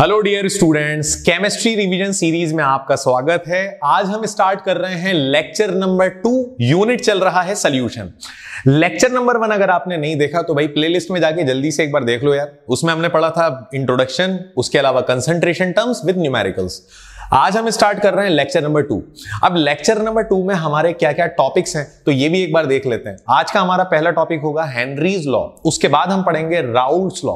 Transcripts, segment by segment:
Hello dear students chemistry revision series में आपका स्वागत है आज हम स्टार्ट कर रहे हैं लेक्चर नंबर टू यूनिट चल रहा है सोल्यूशन लेक्चर नंबर वन अगर आपने नहीं देखा तो भाई प्लेलिस्ट में जाके जल्दी से एक बार देख लो यार उसमें हमने पढ़ा था इंट्रोडक्शन उसके अलावा कंसंट्रेशन टर्म्स विद न्यूमेरिकल्स आज हम स्टार्ट कर रहे हैं लेक्चर नंबर टू अब लेक्चर नंबर टू में हमारे क्या क्या टॉपिक्स हैं तो ये भी एक बार देख लेते हैं आज का हमारा पहला टॉपिक होगा हेनरीज लॉ उसके बाद हम पढ़ेंगे राउल्स लॉ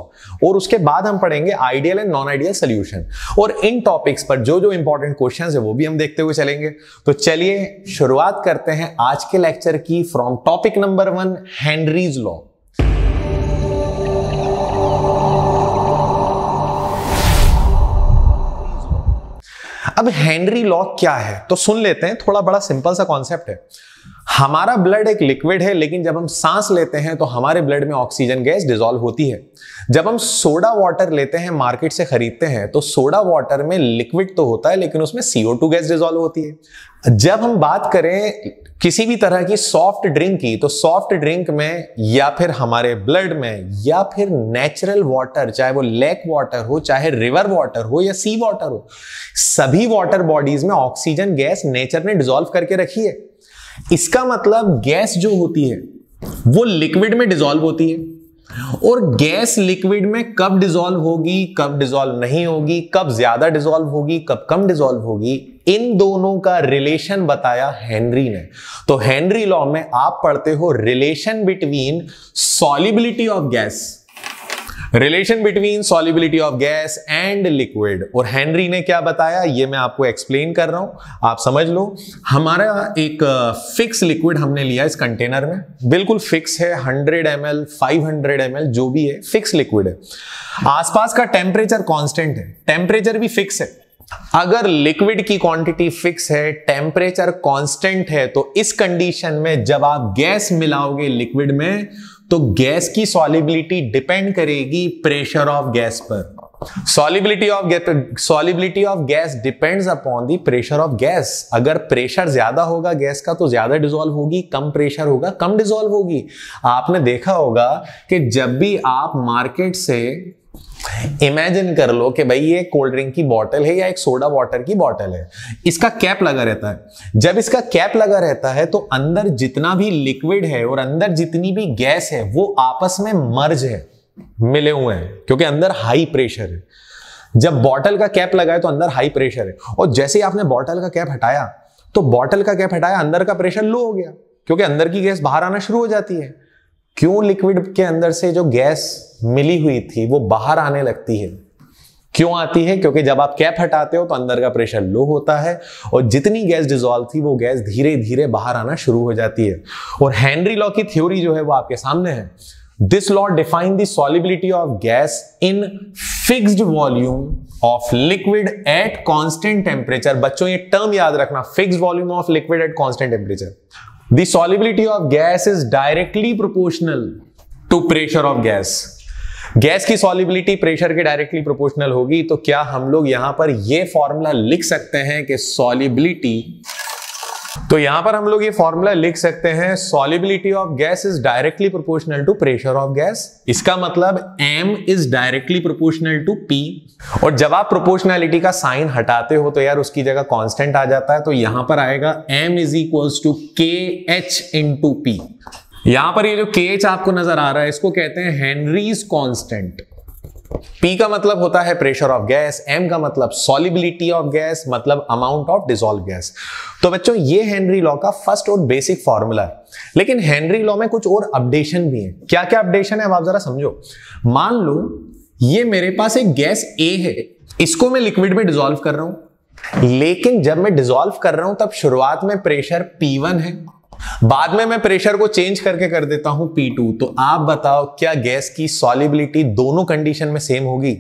और उसके बाद हम पढ़ेंगे ideal and non ideal solution और इन टॉपिक्स पर जो जो इंपॉर्टेंट क्वेश्चन है वो भी हम देखते हुए चलेंगे तो चलिए शुरुआत करते हैं आज के लेक्चर की from topic number one Henry's law अब हेनरी लॉ क्या है तो सुन लेते हैं थोड़ा बड़ा सिंपल सा कॉन्सेप्ट है हमारा ब्लड एक लिक्विड है लेकिन जब हम सांस लेते हैं तो हमारे ब्लड में ऑक्सीजन गैस डिजोल्व होती है जब हम सोडा वाटर लेते हैं मार्केट से खरीदते हैं तो सोडा वाटर में लिक्विड तो होता है लेकिन उसमें सीओ टू गैस डिजोल्व होती है जब हम बात करें किसी भी तरह की सॉफ्ट ड्रिंक की तो सॉफ्ट ड्रिंक में या फिर हमारे ब्लड में या फिर नेचुरल वाटर चाहे वो लेक वाटर हो चाहे रिवर वाटर हो या सी वाटर हो सभी वाटर बॉडीज में ऑक्सीजन गैस नेचर ने डिजोल्व करके रखी है इसका मतलब गैस जो होती है वो लिक्विड में डिजोल्व होती है और गैस लिक्विड में कब डिजोल्व होगी कब डिजोल्व नहीं होगी कब ज्यादा डिजोल्व होगी कब कम डिजोल्व होगी इन दोनों का रिलेशन बताया हेनरी ने तो हेनरी लॉ में आप पढ़ते हो relation between solubility of gas relation between solubility of gas and liquid और हेनरी ने क्या बताया ये मैं आपको एक्सप्लेन कर रहा हूं आप समझ लो हमारा एक फिक्स uh, लिक्विड हमने लिया इस कंटेनर में बिल्कुल फिक्स है 100 एम एल ml जो भी है फिक्स लिक्विड है आसपास का टेम्परेचर कांस्टेंट है टेम्परेचर भी फिक्स है अगर लिक्विड की क्वांटिटी फिक्स है टेम्परेचर कांस्टेंट है तो इस कंडीशन में जब आप गैस मिलाओगे लिक्विड में तो गैस की सॉलिबिलिटी डिपेंड करेगी प्रेशर ऑफ गैस पर solubility of solubility of gas depends upon the pressure of gas अगर प्रेशर ज्यादा होगा गैस का तो ज्यादा डिजोल्व होगी कम प्रेशर होगा कम डिजोल्व होगी आपने देखा होगा कि जब भी आप मार्केट से इमेजिन कर लो कि भाई ये कोल्ड ड्रिंक की बॉटल है या एक सोडा वाटर की बॉटल है इसका कैप लगा रहता है जब इसका कैप लगा रहता है तो अंदर जितना भी लिक्विड है और अंदर जितनी भी गैस है वो आपस में मर्ज है मिले हुए हैं क्योंकि अंदर हाई प्रेशर है जब बॉटल का कैप लगा तो अंदर हाई प्रेशर है और जैसे ही आपने बॉटल का कैप हटाया तो बॉटल का कैप हटाया अंदर का प्रेशर लो हो गया क्योंकि अंदर की गैस बाहर आना शुरू हो जाती है क्यों लिक्विड के अंदर से जो गैस मिली हुई थी वो बाहर आने लगती है क्यों आती है क्योंकि जब आप कैप हटाते हो तो अंदर का प्रेशर लो होता है और जितनी गैस डिजोल्व थी वो गैस धीरे धीरे बाहर आना शुरू हो जाती है और हेनरी लॉ की थ्योरी जो है वो आपके सामने है this law define solubility solubility of gas in fixed volume of liquid at constant temperature बच्चों ये टर्म याद रखना fix volume of liquid at constant temperature The solubility of gas is directly proportional to pressure of gas. Gas की solubility pressure के directly proportional होगी तो क्या हम लोग यहां पर यह फॉर्मूला लिख सकते हैं कि सॉलिबिलिटी तो यहां पर हम लोग ये फॉर्मूला लिख सकते हैं solubility of gas is directly proportional to pressure of gas इसका मतलब M is directly proportional to P और जब आप प्रोपोर्शनैलिटी का साइन हटाते हो तो यार उसकी जगह कांस्टेंट आ जाता है तो यहां पर आएगा M is equals to K H to P यहां पर ये जो के एच आपको नजर आ रहा है इसको कहते हैं हेनरीज कॉन्स्टेंट P का मतलब होता है प्रेशर ऑफ गैस M का मतलब सॉलिबिलिटी ऑफ गैस मतलब अमाउंट ऑफ डिजोल्व गैस तो बच्चों ये हेनरी लॉ का फर्स्ट और बेसिक फॉर्मूला है लेकिन हेनरी लॉ में कुछ और अपडेशन भी है क्या क्या अपडेशन है अब आप जरा समझो मान लो ये मेरे पास एक गैस ए है इसको मैं लिक्विड में डिजोल्व कर रहा हूं लेकिन जब मैं डिजोल्व कर रहा हूं तब शुरुआत में प्रेशर P1 है बाद में मैं प्रेशर को चेंज करके कर देता हूं P2 तो आप बताओ क्या गैस की सॉलिबिलिटी दोनों कंडीशन में सेम होगी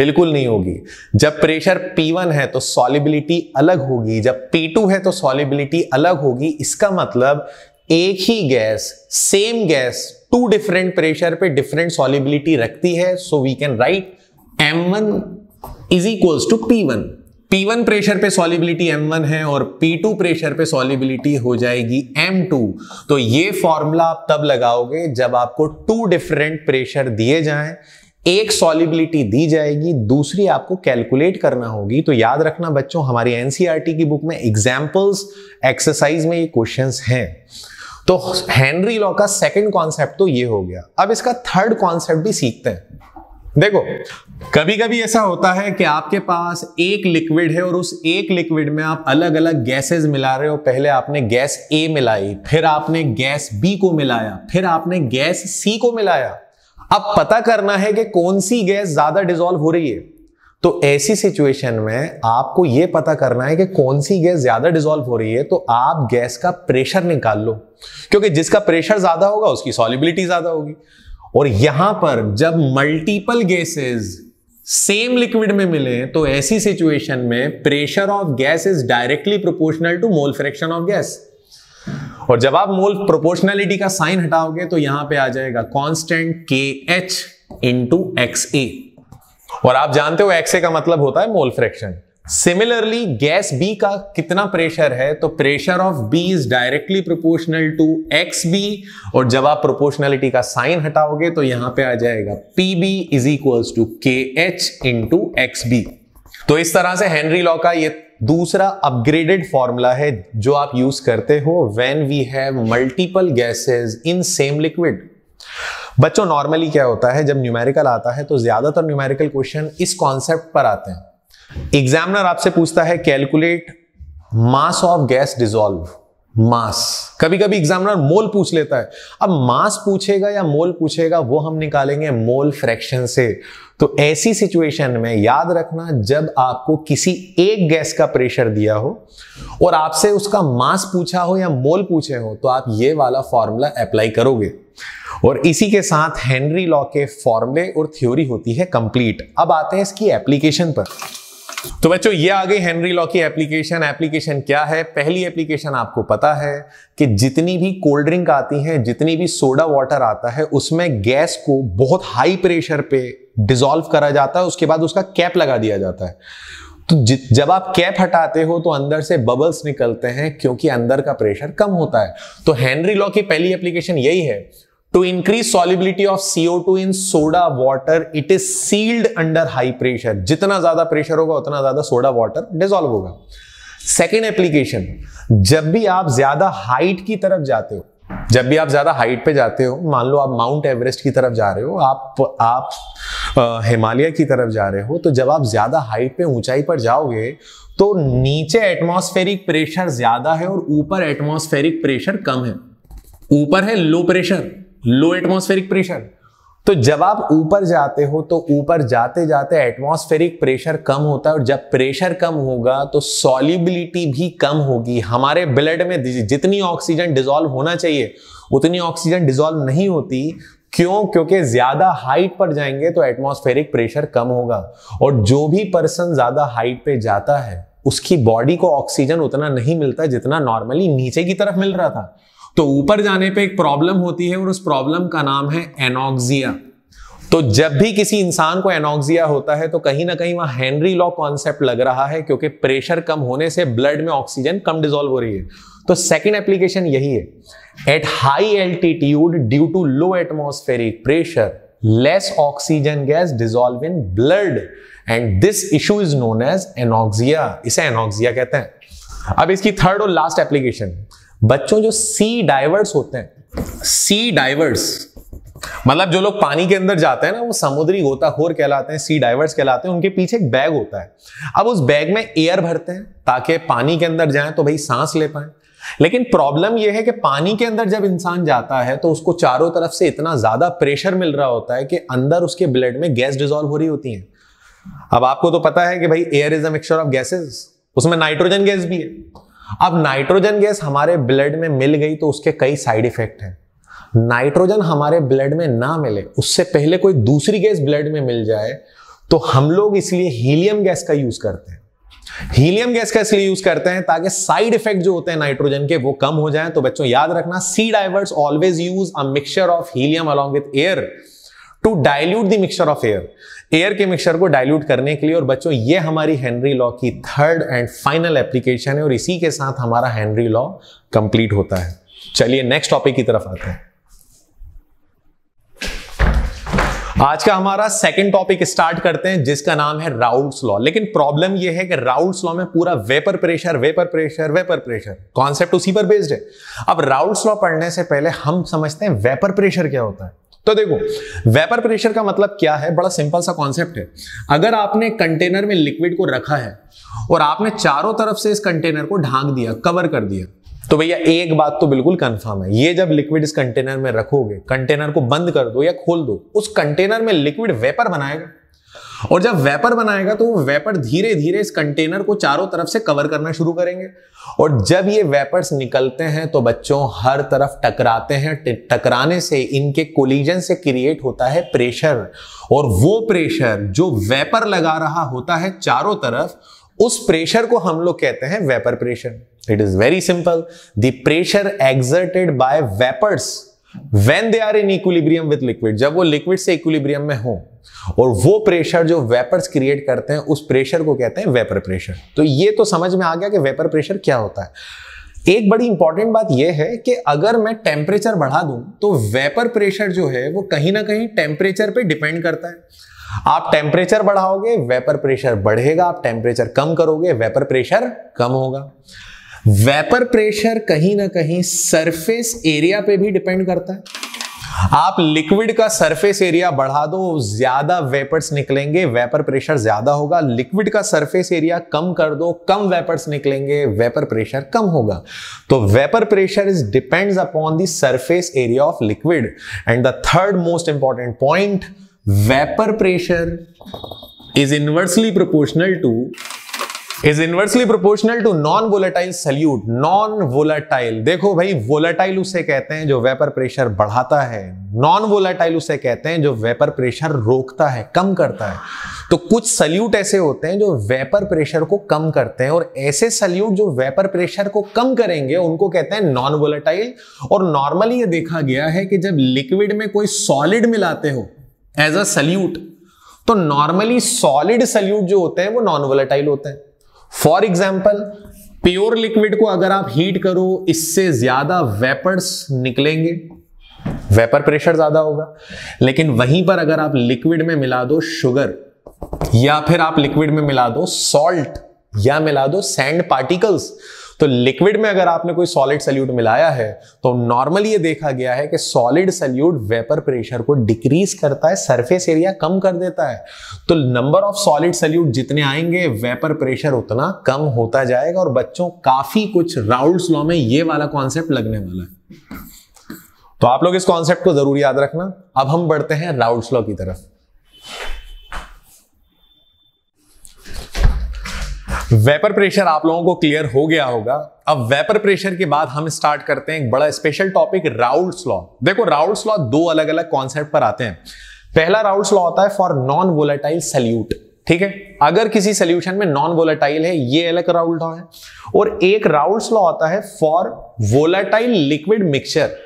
बिल्कुल नहीं होगी जब प्रेशर P1 है तो सॉलिबिलिटी अलग होगी जब P2 है तो सॉलिबिलिटी अलग होगी इसका मतलब एक ही gas same gas two different pressure पे डिफरेंट सॉलिबिलिटी रखती है so we can write M1 is equals to one P1 pressure पे सॉलिबिलिटी M1 है और P2 प्रेशर पे सॉलिबिलिटी हो जाएगी M2 तो ये फॉर्मूला आप तब लगाओगे जब आपको टू डिफरेंट प्रेशर दिए जाएं एक सॉलिबिलिटी दी जाएगी दूसरी आपको कैलकुलेट करना होगी तो याद रखना बच्चों हमारी एनसीईआरटी e की बुक में एग्जाम्पल्स एक्सरसाइज में ये क्वेश्चंस हैं तो हेनरी लॉ का सेकंड कॉन्सेप्ट तो ये हो गया अब इसका थर्ड कॉन्सेप्ट भी सीखते हैं देखो कभी कभी ऐसा होता है कि आपके पास एक लिक्विड है और उस एक लिक्विड में आप अलग अलग गैसेस मिला रहे हो पहले आपने गैस ए मिलाई फिर आपने गैस बी को मिलाया फिर आपने गैस सी को मिलाया अब पता करना है कि कौन सी गैस ज्यादा डिजोल्व हो रही है तो ऐसी सिचुएशन में आपको यह पता करना है कि कौन सी गैस ज्यादा डिजोल्व हो रही है तो आप गैस का प्रेशर निकाल लो क्योंकि जिसका प्रेशर ज्यादा होगा उसकी सॉलिबिलिटी ज्यादा होगी और यहां पर जब मल्टीपल गैसेस सेम लिक्विड में मिले तो ऐसी सिचुएशन में pressure of gas is directly proportional to mole fraction of gas और जब आप मोल प्रोपोर्शनलिटी का साइन हटाओगे तो यहां पे आ जाएगा कांस्टेंट के एच इंटू एक्स ए और आप जानते हो एक्स ए का मतलब होता है mole fraction similarly gas B का कितना प्रेशर है तो pressure of B is directly proportional to X B और जब आप प्रोपोर्शनलिटी का साइन हटाओगे तो यहां पे आ जाएगा P B is equal to K H into X B तो इस तरह से हेनरी लॉ का ये दूसरा अपग्रेडेड फॉर्मूला है जो आप यूज करते हो when we have multiple gases in same liquid बच्चों नॉर्मली क्या होता है जब न्यूमेरिकल आता है तो ज्यादातर न्यूमेरिकल क्वेश्चन इस कॉन्सेप्ट पर आते हैं एग्जामिनर आपसे पूछता है calculate mass of gas dissolve mass कभी कभी एग्जामिनर मोल पूछ लेता है अब मास पूछेगा या मोल पूछेगा वो हम निकालेंगे मोल फ्रैक्शन से तो ऐसी सिचुएशन में याद रखना जब आपको किसी एक गैस का प्रेशर दिया हो और आपसे उसका मास पूछा हो या मोल पूछे हो तो आप ये वाला फॉर्मूला अप्लाई करोगे और इसी के साथ हेनरी लॉ के फॉर्मूले और थ्योरी होती है कंप्लीट अब आते हैं इसकी एप्लीकेशन पर तो बच्चों ये आ गई हेनरी लॉ की एप्लीकेशन एप्लीकेशन क्या है पहली एप्लीकेशन आपको पता है कि जितनी भी कोल्ड ड्रिंक आती है जितनी भी सोडा वाटर आता है उसमें गैस को बहुत हाई प्रेशर पे डिजोल्व करा जाता है उसके बाद उसका कैप लगा दिया जाता है तो जब आप कैप हटाते हो तो अंदर से बबल्स निकलते हैं क्योंकि अंदर का प्रेशर कम होता है तो हेनरी लॉ की पहली एप्लीकेशन यही है to increase solubility of CO two in soda water it is sealed under high pressure जितना ज्यादा प्रेशर होगा उतना ज्यादा सोडा वॉटर डिजोल्व होगा सेकेंड एप्लीकेशन जब भी आप ज्यादा हाइट की तरफ जाते हो जब भी आप ज्यादा हाइट पे जाते हो मान लो आप माउंट एवरेस्ट की तरफ जा रहे हो आप आप हिमालय की तरफ जा रहे हो तो जब आप ज्यादा हाइट पे ऊंचाई पर जाओगे तो नीचे एटमॉस्फेरिक प्रेशर ज्यादा है और ऊपर एटमॉस्फेरिक प्रेशर कम है ऊपर है low pressure low atmospheric pressure तो जब आप ऊपर जाते हो तो ऊपर जाते जाते एटमॉस्फेरिक प्रेशर कम होता है और जब प्रेशर कम होगा तो सॉलिबिलिटी भी कम होगी हमारे ब्लड में जितनी ऑक्सीजन डिजोल्व होना चाहिए उतनी ऑक्सीजन डिजोल्व नहीं होती क्यों क्योंकि ज्यादा हाइट पर जाएंगे तो एटमॉस्फेरिक प्रेशर कम होगा और जो भी पर्सन ज्यादा हाइट पे जाता है उसकी बॉडी को ऑक्सीजन उतना नहीं मिलता जितना नॉर्मली नीचे की तरफ मिल रहा था तो ऊपर जाने पे एक प्रॉब्लम होती है और उस प्रॉब्लम का नाम है एनॉक्सिया तो जब भी किसी इंसान को एनोक्सिया होता है तो कहीं ना कहीं वहां हेनरी लॉ कॉन्सेप्ट लग रहा है क्योंकि प्रेशर कम होने से ब्लड में ऑक्सीजन कम डिजोल्व हो रही है तो सेकेंड एप्लीकेशन यही है at high altitude due to low atmospheric pressure less oxygen gas dissolve in blood and this issue is known as anoxia इसे एनोक्सिया कहते हैं अब इसकी थर्ड और लास्ट एप्लीकेशन बच्चों जो सी डाइवर्स होते हैं सी डाइवर्स मतलब जो लोग पानी के अंदर जाते हैं ना वो समुद्री गोताखोर कहलाते हैं सी डाइवर्स कहलाते हैं उनके पीछे एक बैग होता है अब उस बैग में एयर भरते हैं ताकि पानी के अंदर जाएं तो भाई सांस ले पाए लेकिन प्रॉब्लम यह है कि पानी के अंदर जब इंसान जाता है तो उसको चारों तरफ से इतना ज्यादा प्रेशर मिल रहा होता है कि अंदर उसके ब्लड में गैस डिजोल्व हो रही होती है अब आपको तो पता है कि भाई air is a mixture of gases उसमें नाइट्रोजन गैस भी है अब नाइट्रोजन गैस हमारे ब्लड में मिल गई तो उसके कई साइड इफेक्ट हैं नाइट्रोजन हमारे ब्लड में ना मिले उससे पहले कोई दूसरी गैस ब्लड में मिल जाए तो हम लोग इसलिए हीलियम गैस का यूज करते हैं हीलियम गैस का इसलिए यूज करते हैं ताकि साइड इफेक्ट जो होते हैं नाइट्रोजन के वो कम हो जाएं तो बच्चों याद रखना sea divers always use a mixture of helium along with air to dilute the mixture of air air के मिक्सर को डाइल्यूट करने के लिए और बच्चों ये हमारी हेनरी लॉ की थर्ड एंड फाइनल एप्लीकेशन है और इसी के साथ हमारा हेनरी लॉ कंप्लीट होता है चलिए नेक्स्ट टॉपिक की तरफ आते हैं आज का हमारा सेकंड टॉपिक स्टार्ट करते हैं जिसका नाम है राउल्स लॉ लेकिन प्रॉब्लम यह है कि राउल्स लॉ में पूरा vapour pressure vapour pressure vapour pressure concept उसी पर बेस्ड है अब राउल्स लॉ पढ़ने से पहले हम समझते हैं वेपर प्रेशर क्या होता है तो देखो वेपर प्रेशर का मतलब क्या है बड़ा सिंपल सा कॉन्सेप्ट है अगर आपने कंटेनर में लिक्विड को रखा है और आपने चारों तरफ से इस कंटेनर को ढांक दिया कवर कर दिया तो भैया एक बात तो बिल्कुल कंफर्म है ये जब लिक्विड इस कंटेनर में रखोगे कंटेनर को बंद कर दो या खोल दो उस कंटेनर में लिक्विड वेपर बनाएगा और जब वेपर बनाएगा तो वो वेपर धीरे धीरे इस कंटेनर को चारों तरफ से कवर करना शुरू करेंगे और जब ये वेपर्स निकलते हैं तो बच्चों हर तरफ टकराते हैं टकराने से इनके कोलिजन से क्रिएट होता है प्रेशर और वो प्रेशर जो वेपर लगा रहा होता है चारों तरफ उस प्रेशर को हम लोग कहते हैं vapour pressure it is very simple the pressure exerted by vapours when they are in equilibrium with liquid जब वो लिक्विड से इक्विलिब्रियम में हो और वो प्रेशर जो वेपर्स क्रिएट करते हैं उस प्रेशर को कहते हैं वेपर प्रेशर तो ये तो समझ में आ गया कि वेपर प्रेशर क्या होता है एक बड़ी इंपॉर्टेंट बात यह है कि अगर मैं टेम्परेचर बढ़ा दूं तो वेपर प्रेशर जो है वो कहीं ना कहीं टेम्परेचर पे डिपेंड करता है आप टेम्परेचर बढ़ाओगे वेपर प्रेशर बढ़ेगा आप टेम्परेचर कम करोगे वेपर प्रेशर कम होगा वेपर प्रेशर कहीं ना कहीं सरफेस एरिया पे भी डिपेंड करता है आप लिक्विड का सरफेस एरिया बढ़ा दो ज्यादा वेपर्स निकलेंगे वेपर प्रेशर ज्यादा होगा लिक्विड का सरफेस एरिया कम कर दो कम वेपर्स निकलेंगे वेपर प्रेशर कम होगा तो vapour pressure is depends upon the surface area of liquid and the third most important point vapour pressure is inversely proportional to is inversely proportional to non volatile solute non volatile देखो भाई volatile उसे कहते हैं जो vapour pressure बढ़ाता है non volatile उसे कहते हैं जो वेपर प्रेशर रोकता है कम करता है तो कुछ सल्यूट ऐसे होते हैं जो वेपर प्रेशर को कम करते हैं और ऐसे सल्यूट जो वेपर प्रेशर को कम करेंगे उनको कहते हैं नॉन वोलेटाइल और नॉर्मली ये देखा गया है कि जब लिक्विड में कोई सॉलिड मिलाते हो एज अ सल्यूट तो नॉर्मली सॉलिड सल्यूट जो होते हैं वो नॉन वोलेटाइल होते हैं फॉर एग्जाम्पल प्योर लिक्विड को अगर आप हीट करो इससे ज्यादा वेपर्स निकलेंगे वेपर प्रेशर ज्यादा होगा लेकिन वहीं पर अगर आप लिक्विड में मिला दो शुगर या फिर आप लिक्विड में मिला दो सॉल्ट या मिला दो सैंड पार्टिकल्स तो लिक्विड में अगर आपने कोई सॉलिड सल्यूट मिलाया है तो नॉर्मली ये देखा गया है कि सॉलिड सल्यूट वेपर प्रेशर को डिक्रीज करता है सरफेस एरिया कम कर देता है तो नंबर ऑफ सॉलिड सल्यूट जितने आएंगे वेपर प्रेशर उतना कम होता जाएगा और बच्चों काफी कुछ राउल्स लॉ में ये वाला कॉन्सेप्ट लगने वाला है तो आप लोग इस कॉन्सेप्ट को जरूर याद रखना अब हम बढ़ते हैं राउल्स लॉ की तरफ वेपर प्रेशर आप लोगों को क्लियर हो गया होगा अब वेपर प्रेशर के बाद हम स्टार्ट करते हैं एक बड़ा स्पेशल टॉपिक राउल्स लॉ देखो राउल्ट लॉ दो अलग अलग कॉन्सेप्ट पर आते हैं पहला राउल्ट लॉ होता है फॉर नॉन वोलेटाइल सल्यूट ठीक है अगर किसी सोल्यूशन में नॉन वोलेटाइल है ये अलग राउल्ट लॉ है और एक राउल्ड लॉ आता है फॉर वोलेटाइल लिक्विड मिक्सचर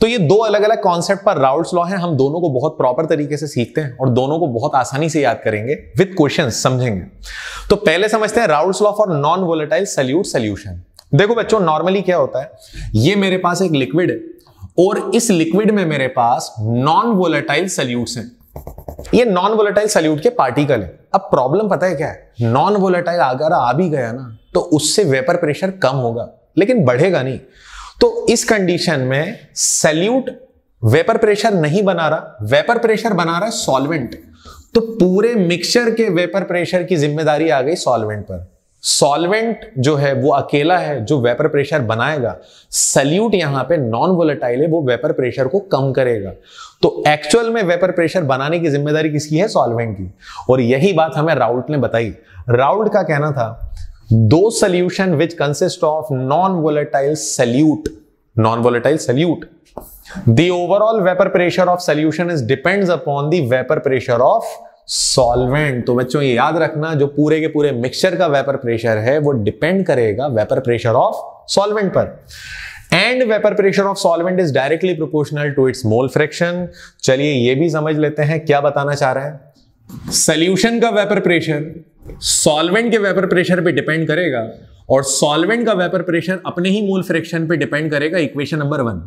तो ये दो अलग अलग कॉन्सेप्ट पर राउल्स लॉ है हम दोनों को बहुत प्रॉपर तरीके से सीखते हैं और दोनों को बहुत आसानी से याद करेंगे विद क्वेश्चन समझेंगे तो पहले समझते हैं Raoult's law for non volatile solute solution देखो बच्चों नॉर्मली क्या होता है ये मेरे पास एक लिक्विड है और इस लिक्विड में मेरे पास नॉन वोलेटाइल सल्यूट हैं ये नॉन वोलेटाइल सल्यूट के पार्टिकल है अब प्रॉब्लम पता है क्या है नॉन वोलेटाइल अगर आ भी गया ना तो उससे वेपर प्रेशर कम होगा लेकिन बढ़ेगा नहीं तो इस कंडीशन में सल्यूट वेपर प्रेशर नहीं बना रहा वेपर प्रेशर बना रहा है सॉल्वेंट तो पूरे मिक्सचर के वेपर प्रेशर की जिम्मेदारी आ गई सॉल्वेंट पर सॉल्वेंट जो है वो अकेला है जो वेपर प्रेशर बनाएगा सल्यूट यहां पे नॉन वोलेटाइल है वो वेपर प्रेशर को कम करेगा तो एक्चुअल में वेपर प्रेशर बनाने की जिम्मेदारी किसकी है सॉल्वेंट की और यही बात हमें राउल्ट ने बताई राउल्ट का कहना था दो solution which consist of non volatile solute non volatile solute the overall vapour pressure of solution is depends upon the vapour pressure of solvent तो बच्चों ये याद रखना जो पूरे के पूरे मिक्सचर का वेपर प्रेशर है वो डिपेंड करेगा वेपर प्रेशर ऑफ सॉल्वेंट पर and vapour pressure of solvent is directly proportional to its mole fraction चलिए ये भी समझ लेते हैं क्या बताना चाह रहे हैं सोल्यूशन का वेपर प्रेशर सॉल्वेंट के वेपर प्रेशर पे डिपेंड करेगा और सॉल्वेंट का वेपर प्रेशर अपने ही मूल फ्रिक्शन पे डिपेंड करेगा इक्वेशन नंबर वन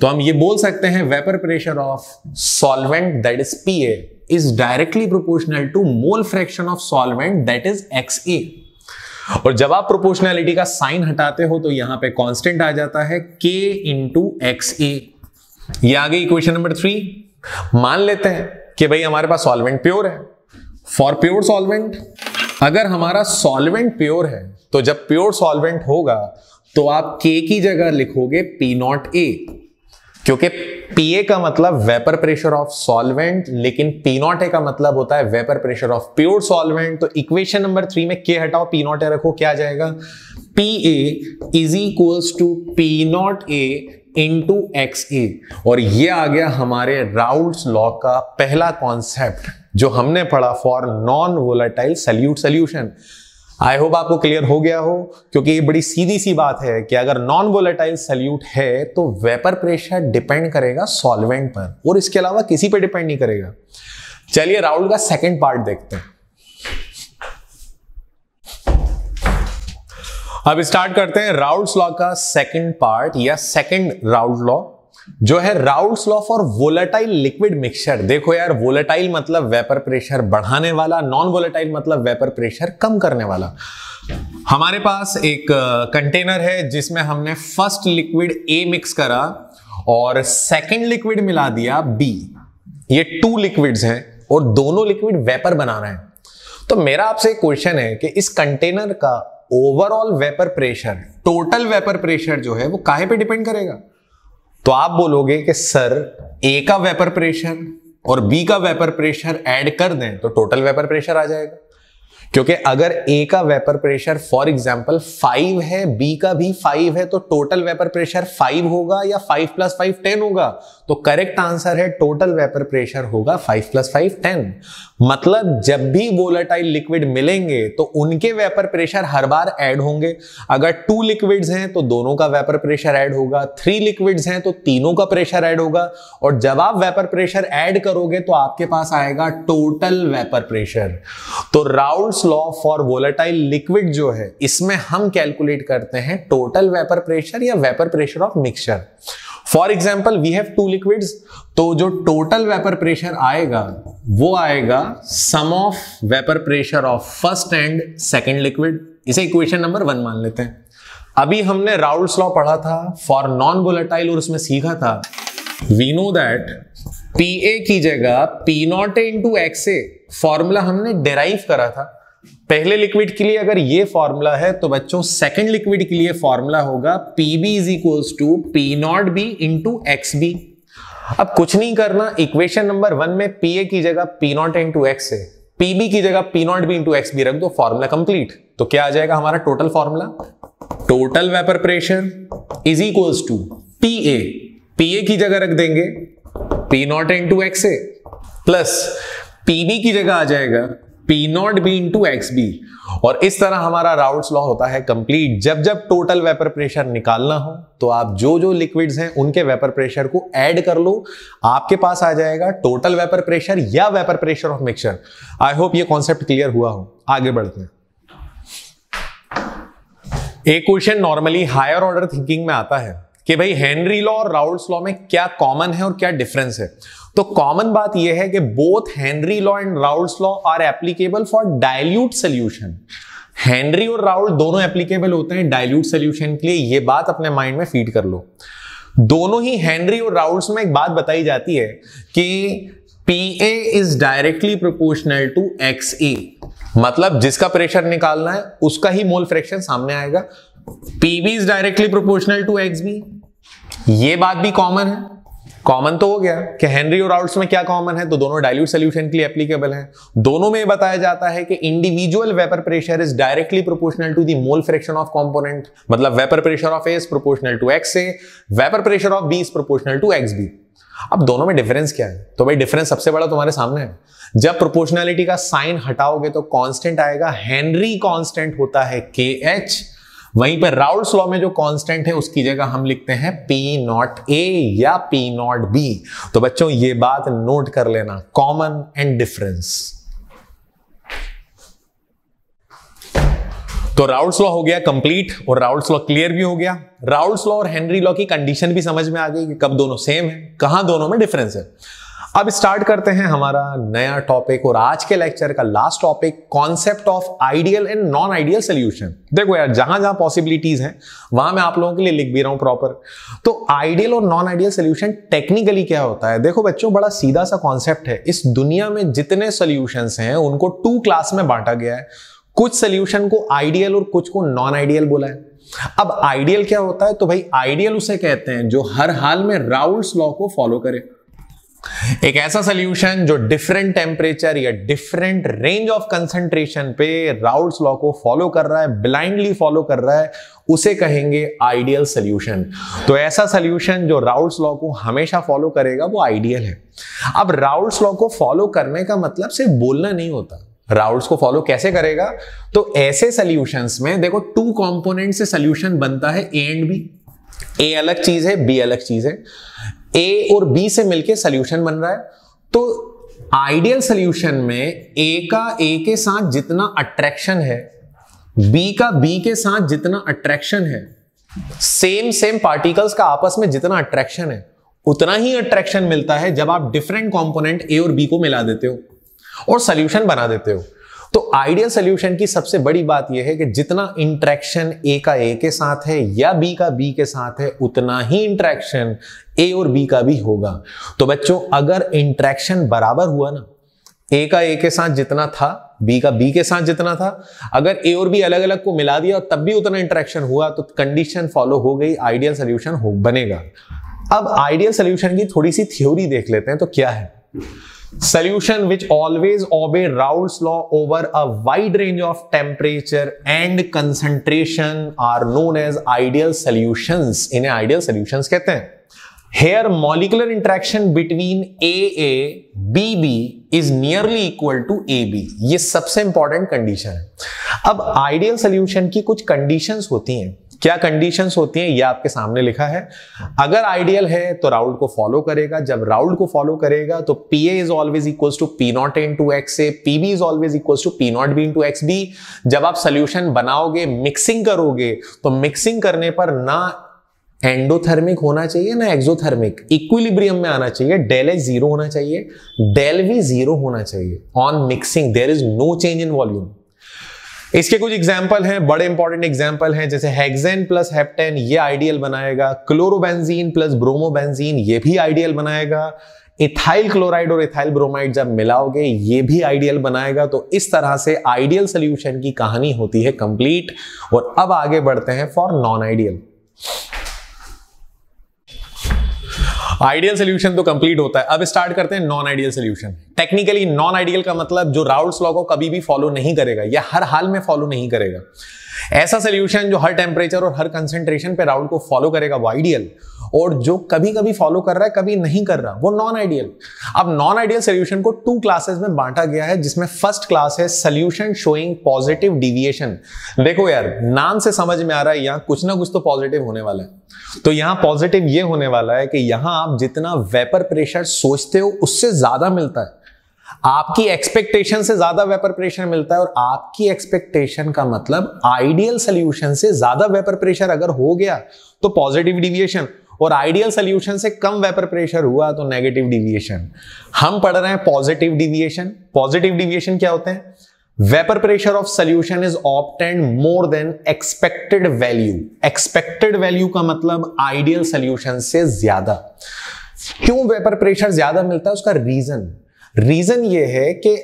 तो हम ये बोल सकते हैं vapour pressure of solvent that is P A is directly proportional to mole fraction of solvent that is X A और जब आप प्रोपोर्शनैलिटी का साइन हटाते हो तो यहां पे कांस्टेंट आ जाता है के इंटू एक्स ए आगे आ गई इक्वेशन नंबर थ्री मान लेते हैं कि भाई हमारे पास सॉल्वेंट प्योर है फॉर प्योर सॉल्वेंट अगर हमारा सॉल्वेंट प्योर है तो जब प्योर सॉल्वेंट होगा तो आप के की जगह लिखोगे पी नॉट ए क्योंकि पीए का मतलब वेपर प्रेशर ऑफ सॉल्वेंट लेकिन पी नॉट ए का मतलब होता है vapour pressure of pure solvent तो इक्वेशन नंबर थ्री में के हटाओ पी नॉट ए रखो क्या जाएगा P A is equals to P not A into X E और ये आ गया हमारे राउल्ट लॉ का पहला कॉन्सेप्ट जो हमने पढ़ा for non volatile solute solution I hope आपको क्लियर हो गया हो क्योंकि ये बड़ी सीधी सी बात है कि अगर नॉन वोलेटाइल सल्यूट है तो वेपर प्रेशर डिपेंड करेगा सॉल्वेंट पर और इसके अलावा किसी पर डिपेंड नहीं करेगा चलिए राउल का सेकेंड पार्ट देखते हैं अब स्टार्ट करते हैं राउल्स लॉ का सेकंड पार्ट या सेकंड राउल्ड लॉ जो है Raoult's law for volatile liquid mixture देखो यार वोलेटाइल मतलब वेपर प्रेशर बढ़ाने वाला नॉन वोलेटाइल मतलब वेपर प्रेशर कम करने वाला हमारे पास एक कंटेनर है जिसमें हमने फर्स्ट लिक्विड ए मिक्स करा और सेकंड लिक्विड मिला दिया बी ये टू लिक्विड्स हैं और दोनों लिक्विड वेपर बना रहे हैं तो मेरा आपसे क्वेश्चन है कि इस कंटेनर का overall vapour pressure total vapour pressure जो है वो काहे पे डिपेंड करेगा तो आप बोलोगे कि सर ए का वेपर प्रेशर और बी का वेपर प्रेशर ऐड कर दें तो टोटल वेपर प्रेशर आ जाएगा क्योंकि अगर ए का vapour pressure for example five है बी का भी फाइव है तो टोटल वेपर प्रेशर फाइव होगा या फाइव प्लस फाइव टेन होगा तो करेक्ट आंसर है टोटल वेपर प्रेशर होगा फाइव प्लस फाइव टेन मतलब जब भी वोलाटाइल लिक्विड मिलेंगे तो उनके वेपर प्रेशर हर बार ऐड होंगे अगर टू लिक्विड्स हैं तो दोनों का वेपर प्रेशर ऐड होगा थ्री लिक्विड्स हैं तो तीनों का प्रेशर ऐड होगा और जब आप वेपर प्रेशर ऐड करोगे तो आपके पास आएगा टोटल वेपर प्रेशर तो Raoult's law for volatile liquid जो है इसमें हम कैलकुलेट करते हैं टोटल वेपर प्रेशर या vapour pressure of mixture for example we have two liquids तो जो टोटल वेपर प्रेशर आएगा वो आएगा sum of vapour pressure of first and second liquid इसे इक्वेशन नंबर वन मान लेते हैं अभी हमने राउल्स लॉ पढ़ा था फॉर नॉन वोलेटाइल और उसमें सीखा था we know that P A की जगह P not A into X A formula हमने डेराइव करा था पहले लिक्विड के लिए अगर ये फॉर्मूला है तो बच्चों सेकंड लिक्विड के लिए फॉर्मूला होगा P B is equals to P not B into X B अब कुछ नहीं करना इक्वेशन नंबर वन में पी ए की जगह पी नॉट इंटू एक्स है पीबी की जगह P not B into X B रख दो फॉर्मूला कंप्लीट तो क्या आ जाएगा हमारा total formula total vapour pressure is equals to P A P A की जगह रख देंगे P not into X A plus PB की जगह आ जाएगा P not B into X B और इस तरह हमारा राउट्स लॉ होता है कंप्लीट जब जब टोटल वेपर प्रेशर निकालना हो तो आप जो जो लिक्विड्स हैं उनके वेपर प्रेशर को ऐड कर लो आपके पास आ जाएगा टोटल वेपर प्रेशर या vapour pressure of mixture I hope ये कॉन्सेप्ट क्लियर हुआ हो आगे बढ़ते हैं एक question normally higher order thinking में आता है कि भाई हेनरी लॉ और राउल्स लॉ में क्या कॉमन है और क्या डिफरेंस है तो कॉमन बात यह है कि both Henry law and Raoult's law are applicable for dilute solution Henry और राउल दोनों एप्लीकेबल होते हैं डायल्यूट सोल्यूशन के लिए यह बात अपने माइंड में फीड कर लो दोनों ही हेनरी और राउल्स में एक बात बताई जाती है कि P A is directly proportional to X A मतलब जिसका प्रेशर निकालना है उसका ही मोल फ्रैक्शन सामने आएगा B is directly proportional to X B ये बात भी कॉमन है कॉमन तो हो गया कि हेनरी और आउट्स में क्या कॉमन है तो दोनों डायल्यूट सोल्यूशन के लिए एप्लीकेबल है दोनों में बताया जाता है कि individual vapour pressure is directly proportional to the mole fraction of component मतलब vapour pressure of A is proportional to X A vapour pressure of B is proportional to X B अब दोनों में डिफरेंस क्या है तो भाई difference सबसे बड़ा तुम्हारे सामने है जब प्रोपोर्शनैलिटी का साइन हटाओगे तो कांस्टेंट आएगा हेनरी कांस्टेंट होता है के एच वहीं पर राउल्स लॉ में जो कांस्टेंट है उसकी जगह हम लिखते हैं पी नॉट ए या पी नॉट बी तो बच्चों ये बात नोट कर लेना कॉमन एंड डिफरेंस तो राउल्स लॉ हो गया कंप्लीट और राउल्स लॉ क्लियर भी हो गया राउल्स लॉ और हेनरी लॉ की कंडीशन भी समझ में आ गई कि कब दोनों सेम है कहां दोनों में डिफरेंस है अब स्टार्ट करते हैं हमारा नया टॉपिक और आज के लेक्चर का last topic concept of ideal and non ideal solution देखो यार जहां जहां पॉसिबिलिटीज हैं वहां मैं आप लोगों के लिए लिख भी रहा हूं प्रॉपर तो आइडियल और नॉन आइडियल सोल्यूशन टेक्निकली क्या होता है देखो बच्चों बड़ा सीधा सा कॉन्सेप्ट है इस दुनिया में जितने सोल्यूशन हैं उनको टू क्लास में बांटा गया है कुछ सोल्यूशन को आइडियल और कुछ को नॉन आइडियल बोला है अब आइडियल क्या होता है तो भाई आइडियल उसे कहते हैं जो हर हाल में राउल्स लॉ को फॉलो करे एक ऐसा सोल्यूशन जो डिफरेंट टेम्परेचर या डिफरेंट रेंज ऑफ कंसेंट्रेशन पे राउल्ट लॉ को फॉलो कर रहा है ब्लाइंडली फॉलो कर रहा है उसे कहेंगे आइडियल सोल्यूशन तो ऐसा सोल्यूशन जो राउल्ट लॉ को हमेशा फॉलो करेगा वो आइडियल है अब राउल्ट लॉ को फॉलो करने का मतलब सिर्फ बोलना नहीं होता राउल्स को फॉलो कैसे करेगा तो ऐसे सोल्यूशंस में देखो टू कंपोनेंट से सोल्यूशन बनता है ए एंड बी ए अलग चीज है बी अलग चीज है ए और बी से मिलके सोल्यूशन बन रहा है तो आइडियल सोल्यूशन में ए का ए के साथ जितना अट्रैक्शन है बी का बी के साथ जितना अट्रैक्शन है सेम सेम पार्टिकल्स का आपस में जितना अट्रैक्शन है उतना ही अट्रैक्शन मिलता है जब आप डिफरेंट कंपोनेंट ए और बी को मिला देते हो और सोल्यूशन बना देते हो तो आइडियल सोल्यूशन की सबसे बड़ी बात यह है कि जितना इंट्रैक्शन ए का ए के साथ है या बी का बी के साथ है उतना ही इंट्रैक्शन ए और बी का भी होगा तो बच्चों अगर इंट्रैक्शन बराबर हुआ ना ए का ए के साथ जितना था बी का बी के साथ जितना था अगर ए और बी अलग अलग को मिला दिया और तब भी उतना इंट्रैक्शन हुआ तो कंडीशन फॉलो हो गई आइडियल सोल्यूशन बनेगा अब आइडियल सोल्यूशन की थोड़ी सी थ्योरी देख लेते हैं तो क्या है solution which always obey Raoult's law over a wide range of temperature and concentration are known as ideal solutions इन्हें ideal solutions कहते हैं Here molecular interaction between AA BB is nearly equal to AB ये सबसे important condition है अब ideal solution की कुछ conditions होती हैं क्या कंडीशंस होती हैं ये आपके सामने लिखा है अगर आइडियल है तो राउल को फॉलो करेगा जब राउल को फॉलो करेगा तो P A is always equal to P not into X A P B is always equal to P not B into X B जब आप सोल्यूशन बनाओगे मिक्सिंग करोगे तो मिक्सिंग करने पर ना एंडोथर्मिक होना चाहिए ना एक्सोथर्मिक इक्विलिब्रियम में आना चाहिए डेल एच जीरो होना चाहिए डेल भी जीरो होना चाहिए on mixing there is no change in volume इसके कुछ एग्जाम्पल हैं बड़े इंपॉर्टेंट एग्जाम्पल हैं जैसे हेक्सेन प्लस हेप्टेन ये आइडियल बनाएगा क्लोरोबेंजीन प्लस ब्रोमोबेंजीन ये भी आइडियल बनाएगा इथाइल क्लोराइड और इथाइल ब्रोमाइड जब मिलाओगे ये भी आइडियल बनाएगा तो इस तरह से आइडियल सोल्यूशन की कहानी होती है कंप्लीट और अब आगे बढ़ते हैं for non ideal ideal solution तो कंप्लीट होता है अब स्टार्ट करते हैं non ideal solution technically non ideal का मतलब जो राउल्स लॉ को कभी भी फॉलो नहीं करेगा या हर हाल में फॉलो नहीं करेगा ऐसा सोल्यूशन जो हर टेम्परेचर और हर कंसेंट्रेशन पे राउल को फॉलो करेगा वो आइडियल और जो कभी कभी फॉलो कर रहा है कभी नहीं कर रहा वो नॉन आइडियल अब नॉन आइडियल सोल्यूशन को टू क्लासेस में बांटा गया है जिसमें फर्स्ट क्लास है सोल्यूशन शोइंग पॉजिटिव डिविएशन देखो यार नाम से समझ में आ रहा है यहां कुछ ना कुछ तो पॉजिटिव होने वाला है तो यहां पॉजिटिव ये होने वाला है कि यहां आप जितना वेपर प्रेशर सोचते हो उससे ज्यादा मिलता है आपकी एक्सपेक्टेशन से ज्यादा वेपर प्रेशर मिलता है और आपकी एक्सपेक्टेशन का मतलब आइडियल सोल्यूशन से ज्यादा वेपर प्रेशर अगर हो गया तो पॉजिटिव डिविएशन और आइडियल सोल्यूशन से कम वेपर प्रेशर हुआ तो नेगेटिव डिविएशन हम पढ़ रहे हैं पॉजिटिव डिविएशन पॉजिटिव डिविएशन क्या होते हैं vapour pressure of solution is obtained more than expected value expected value का मतलब आइडियल सोल्यूशन से ज्यादा क्यों वेपर प्रेशर ज्यादा मिलता है उसका रीजन रीजन ये है कि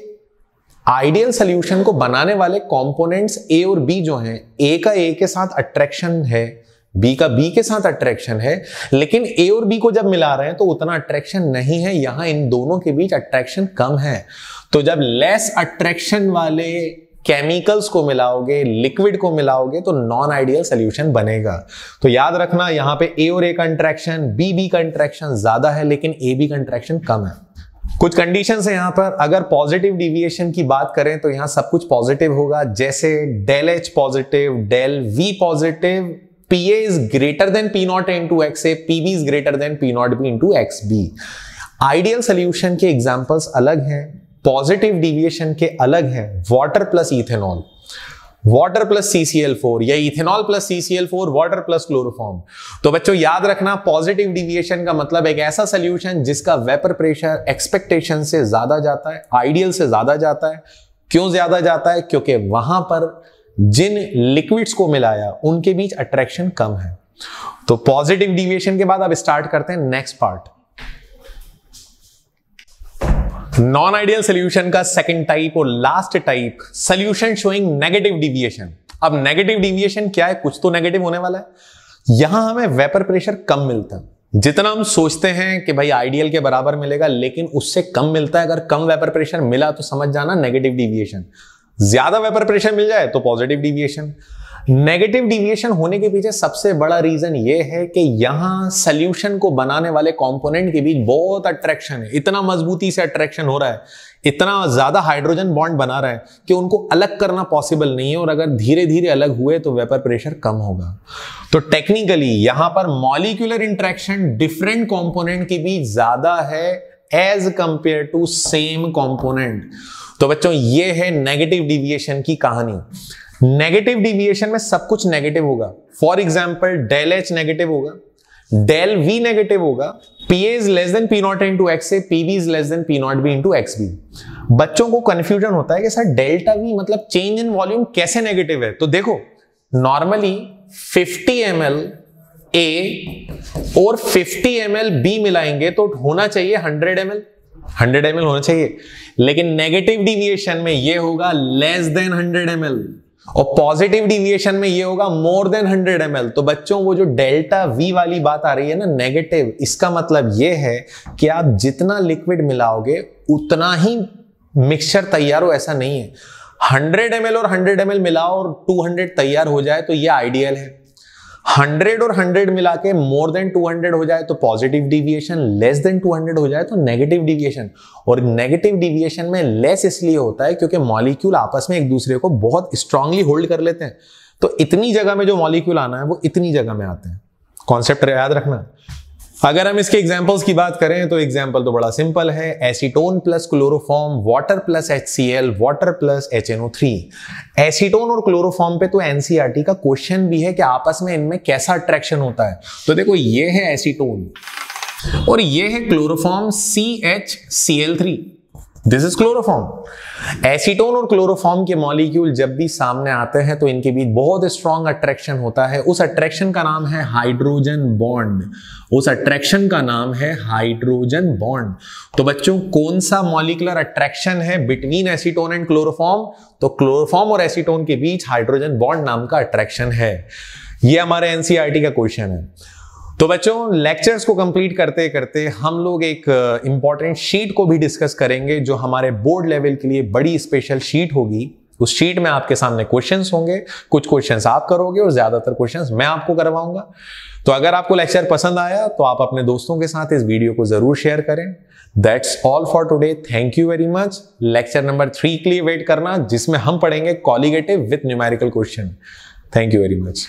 आइडियल सोल्यूशन को बनाने वाले कंपोनेंट्स ए और बी जो हैं ए का ए के साथ अट्रैक्शन है बी का बी के साथ अट्रैक्शन है लेकिन ए और बी को जब मिला रहे हैं तो उतना अट्रैक्शन नहीं है यहां इन दोनों के बीच अट्रैक्शन कम है तो जब लेस अट्रैक्शन वाले केमिकल्स को मिलाओगे लिक्विड को मिलाओगे तो नॉन आइडियल सोल्यूशन बनेगा तो याद रखना यहां पे ए और ए का इंट्रैक्शन बी बी का इंट्रैक्शन ज्यादा है लेकिन ए बी का इंट्रैक्शन कम है कुछ कंडीशन है यहां पर अगर पॉजिटिव डिविएशन की बात करें तो यहाँ सब कुछ पॉजिटिव होगा जैसे del H positive del V positive P A is greater than P not A into X A P B is greater than P not B into X B ideal solution के examples अलग हैं positive deviation के अलग हैं water plus ethanol water plus four या ethanol plus four water plus chloroform तो बच्चों याद रखना पॉजिटिव डिविएशन का मतलब एक ऐसा सोल्यूशन जिसका वेपर प्रेशर एक्सपेक्टेशन से ज्यादा जाता है आइडियल से ज्यादा जाता है क्यों ज्यादा जाता है क्योंकि वहां पर जिन लिक्विड्स को मिलाया उनके बीच अट्रैक्शन कम है तो पॉजिटिव डिविएशन के बाद अब स्टार्ट करते हैं next part non ideal solution का सेकेंड टाइप और last type solution showing negative deviation अब नेगेटिव डिविएशन क्या है कुछ तो नेगेटिव होने वाला है यहां हमें वेपर प्रेशर कम मिलता है जितना हम सोचते हैं कि भाई आइडियल के बराबर मिलेगा लेकिन उससे कम मिलता है अगर कम वेपर प्रेशर मिला तो समझ जाना नेगेटिव डिविएशन ज्यादा वेपर प्रेशर मिल जाए तो पॉजिटिव डिविएशन नेगेटिव डिविएशन होने के पीछे सबसे बड़ा रीजन यह है कि यहां सोल्यूशन को बनाने वाले कंपोनेंट के बीच बहुत अट्रैक्शन है इतना मजबूती से अट्रैक्शन हो रहा है इतना ज्यादा हाइड्रोजन बॉन्ड बना रहा है कि उनको अलग करना पॉसिबल नहीं है और अगर धीरे धीरे अलग हुए तो वेपर प्रेशर कम होगा तो टेक्निकली यहां पर मॉलिक्यूलर इंट्रैक्शन डिफरेंट कॉम्पोनेंट के बीच ज्यादा है as compare to same component तो बच्चों ये है नेगेटिव डिविएशन की कहानी नेगेटिव डिविएशन में सब कुछ नेगेटिव होगा for example del H negative होगा डेल वी नेगेटिव होगा P A is less than P not into X A P V is less than P not B into X B बच्चों को confusion होता है कि sir delta V मतलब change in volume कैसे negative है तो देखो नॉर्मली 50 एम एल ए और 50 एम एल बी मिलाएंगे तो होना चाहिए 100 एम एल हंड्रेड एम होना चाहिए लेकिन नेगेटिव डिविएशन में ये होगा लेस देन हंड्रेड एम और पॉजिटिव डिविएशन में ये होगा मोर देन हंड्रेड एम तो बच्चों वो जो डेल्टा वी वाली बात आ रही है ना नेगेटिव इसका मतलब ये है कि आप जितना लिक्विड मिलाओगे उतना ही मिक्सचर तैयार हो ऐसा नहीं है 100 ml और 100 ml मिलाओ और 200 तैयार हो जाए तो ये आइडियल है 100 और 100 मिला के मोर देन 200 हो जाए तो पॉजिटिव डिविएशन लेस देन 200 हो जाए तो नेगेटिव डिविएशन और नेगेटिव डिविएशन में लेस इसलिए होता है क्योंकि मॉलिक्यूल आपस में एक दूसरे को बहुत स्ट्रांगली होल्ड कर लेते हैं तो इतनी जगह में जो मॉलिक्यूल आना है वो इतनी जगह में आते हैं कॉन्सेप्ट याद रखना अगर हम इसके एग्जाम्पल्स की बात करें तो एग्जाम्पल तो बड़ा सिंपल है acetone plus chloroform water plus H C L water plus H N O three acetone और क्लोरोफॉर्म पे तो एनसीआरटी e का क्वेश्चन भी है कि आपस में इनमें कैसा अट्रैक्शन होता है तो देखो ये है एसीटोन और ये है chloroform C H C L three this is chloroform acetone और क्लोरोफॉर्म के मॉलिक्यूल जब भी सामने आते हैं तो इनके बीच बहुत स्ट्रॉन्ग अट्रैक्शन होता है उस अट्रैक्शन का नाम है हाइड्रोजन बॉन्ड उस अट्रैक्शन का नाम है हाइड्रोजन बॉन्ड तो बच्चों कौन सा मॉलिकुलर अट्रैक्शन है बिटवीन एसीटोन एंड क्लोरोफॉर्म तो क्लोरोफॉर्म और एसीटोन के बीच हाइड्रोजन बॉन्ड नाम का अट्रैक्शन है यह हमारे एनसीआरटी e का क्वेश्चन है तो बच्चों लेक्चर्स को कंप्लीट करते करते हम लोग एक इंपॉर्टेंट uh, शीट को भी डिस्कस करेंगे जो हमारे बोर्ड लेवल के लिए बड़ी स्पेशल शीट होगी उस शीट में आपके सामने क्वेश्चंस होंगे कुछ क्वेश्चंस आप करोगे और ज्यादातर क्वेश्चंस मैं आपको करवाऊंगा तो अगर आपको लेक्चर पसंद आया तो आप अपने दोस्तों के साथ इस वीडियो को जरूर शेयर करें that's all for today thank you very much lecture number three के लिए वेट करना जिसमें हम पढ़ेंगे colligative with numerical question thank you very much